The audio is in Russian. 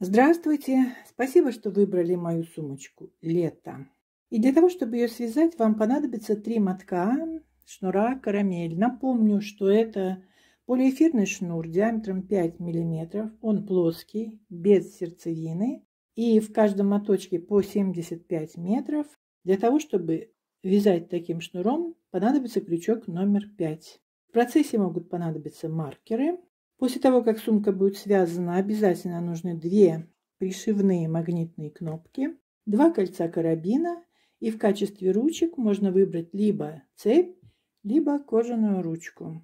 Здравствуйте! Спасибо, что выбрали мою сумочку «Лето». И для того, чтобы ее связать, вам понадобится три мотка шнура «Карамель». Напомню, что это полиэфирный шнур диаметром 5 мм. Он плоский, без сердцевины. И в каждом моточке по 75 метров. Для того, чтобы вязать таким шнуром, понадобится крючок номер 5. В процессе могут понадобиться маркеры – После того, как сумка будет связана, обязательно нужны две пришивные магнитные кнопки, два кольца карабина и в качестве ручек можно выбрать либо цепь, либо кожаную ручку.